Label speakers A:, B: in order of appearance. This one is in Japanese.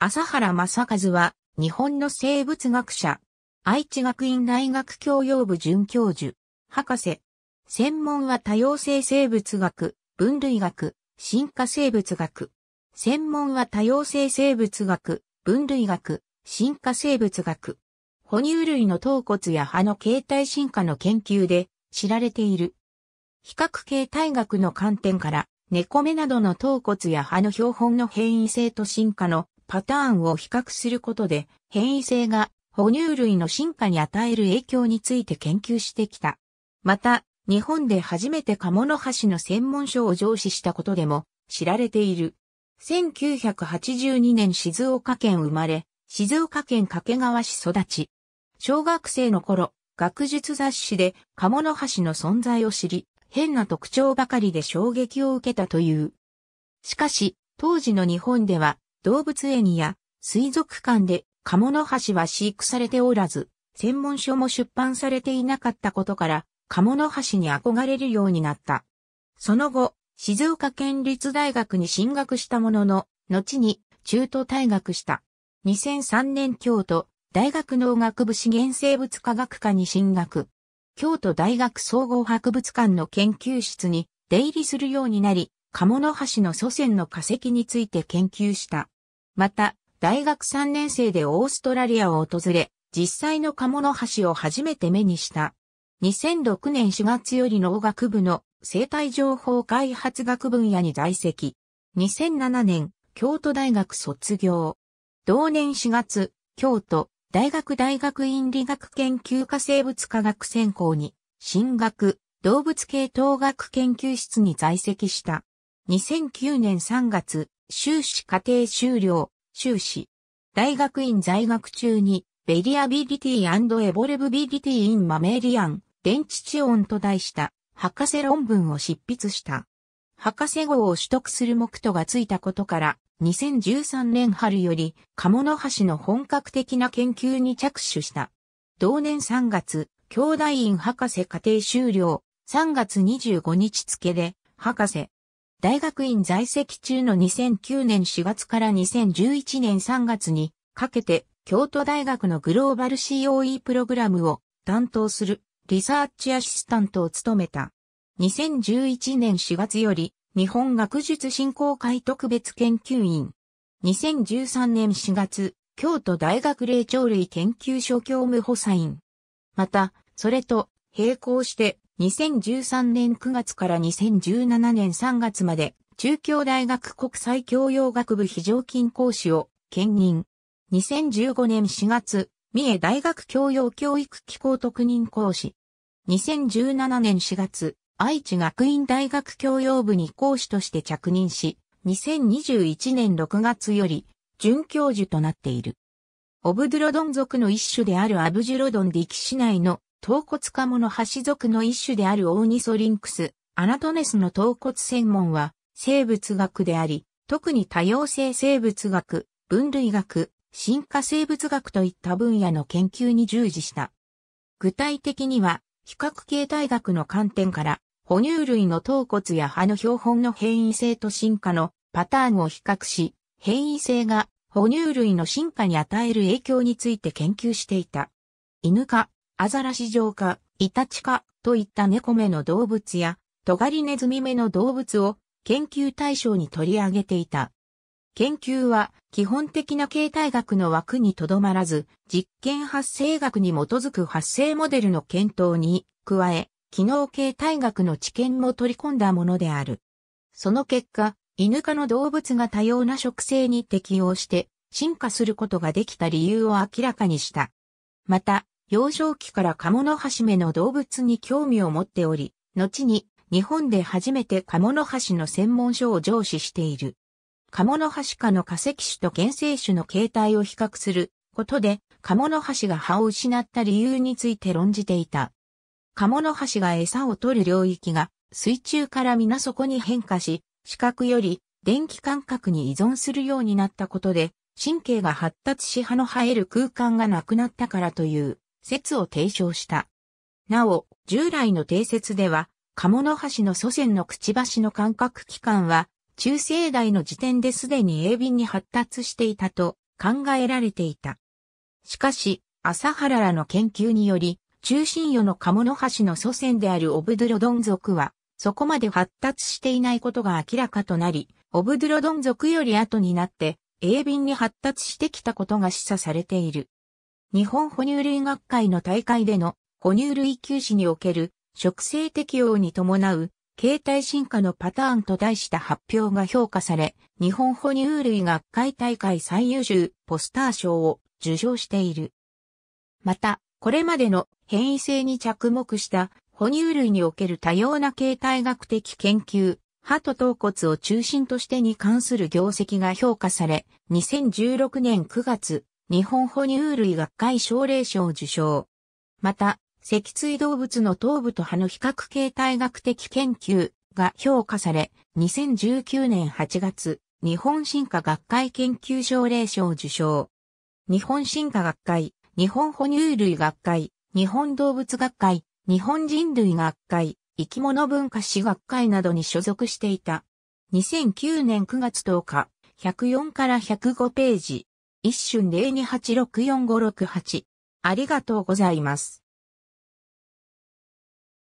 A: 朝原正和は、日本の生物学者、愛知学院大学教養部准教授、博士。専門は多様性生物学、分類学、進化生物学。専門は多様性生物学、分類学、進化生物学。哺乳類の頭骨や歯の形態進化の研究で知られている。比較形態学の観点から、猫目などの頭骨や歯の標本の変異性と進化のパターンを比較することで変異性が哺乳類の進化に与える影響について研究してきた。また、日本で初めてカモノハシの専門書を上司したことでも知られている。1982年静岡県生まれ、静岡県掛川市育ち。小学生の頃、学術雑誌でカモノハシの存在を知り、変な特徴ばかりで衝撃を受けたという。しかし、当時の日本では動物園や水族館でカモノハシは飼育されておらず、専門書も出版されていなかったことから、カモノハシに憧れるようになった。その後、静岡県立大学に進学したものの、後に中途退学した。2003年京都大学農学部資源生物科学科に進学。京都大学総合博物館の研究室に出入りするようになり、鴨の橋の祖先の化石について研究した。また、大学3年生でオーストラリアを訪れ、実際の鴨の橋を初めて目にした。2006年4月より農学部の生態情報開発学分野に在籍。2007年、京都大学卒業。同年4月、京都大学大学院理学研究科生物科学専攻に進学、動物系統学研究室に在籍した。2009年3月、修士課程修了、修士。大学院在学中に、ベリアビリティエボレブビリティインマメリアン、電池地音と題した博士論文を執筆した。博士号を取得する目途がついたことから、2013年春より、鴨の橋の本格的な研究に着手した。同年3月、兄弟院博士課程修了、3月25日付で、博士、大学院在籍中の2009年4月から2011年3月にかけて京都大学のグローバル COE プログラムを担当するリサーチアシスタントを務めた。2011年4月より日本学術振興会特別研究員。2013年4月、京都大学霊長類研究所教務補佐員。また、それと並行して2013年9月から2017年3月まで、中京大学国際教養学部非常勤講師を兼任。2015年4月、三重大学教養教育機構特任講師。2017年4月、愛知学院大学教養部に講師として着任し、2021年6月より、准教授となっている。オブドゥロドン族の一種であるアブジュロドンディキ市内の頭骨化モの橋属の一種であるオーニソリンクス、アナトネスの頭骨専門は生物学であり、特に多様性生物学、分類学、進化生物学といった分野の研究に従事した。具体的には、比較形態学の観点から、哺乳類の頭骨や歯の標本の変異性と進化のパターンを比較し、変異性が哺乳類の進化に与える影響について研究していた。犬科、アザラシ状か、イタチか、といった猫目の動物や、トガリネズミ目の動物を研究対象に取り上げていた。研究は基本的な形態学の枠にとどまらず、実験発生学に基づく発生モデルの検討に加え、機能形態学の知見も取り込んだものである。その結果、犬科の動物が多様な植生に適応して進化することができた理由を明らかにした。また、幼少期からカモノハシメの動物に興味を持っており、後に日本で初めてカモノハシの専門書を上司している。カモノハシ科の化石種と原生種の形態を比較することで、カモノハシが葉を失った理由について論じていた。カモノハシが餌を取る領域が水中から水底に変化し、視覚より電気感覚に依存するようになったことで、神経が発達し葉の生える空間がなくなったからという。説を提唱した。なお、従来の定説では、カモノハシの祖先のくちばしの感覚器官は、中世代の時点ですでに鋭敏に発達していたと考えられていた。しかし、朝原らの研究により、中心世のモノハシの祖先であるオブドゥロドン族は、そこまで発達していないことが明らかとなり、オブドゥロドン族より後になって、鋭敏に発達してきたことが示唆されている。日本哺乳類学会の大会での哺乳類休止における食生適応に伴う形態進化のパターンと題した発表が評価され、日本哺乳類学会大会最優秀ポスター賞を受賞している。また、これまでの変異性に着目した哺乳類における多様な形態学的研究、歯と頭骨を中心としてに関する業績が評価され、2016年9月、日本哺乳類学会奨励賞受賞。また、脊椎動物の頭部と歯の比較形態学的研究が評価され、2019年8月、日本進化学会研究奨励賞受賞。日本進化学会、日本哺乳類学会、日本動物学会、日本人類学会、生き物文化史学会などに所属していた。2009年9月10日、104から105ページ。一瞬02864568。ありがとうございます。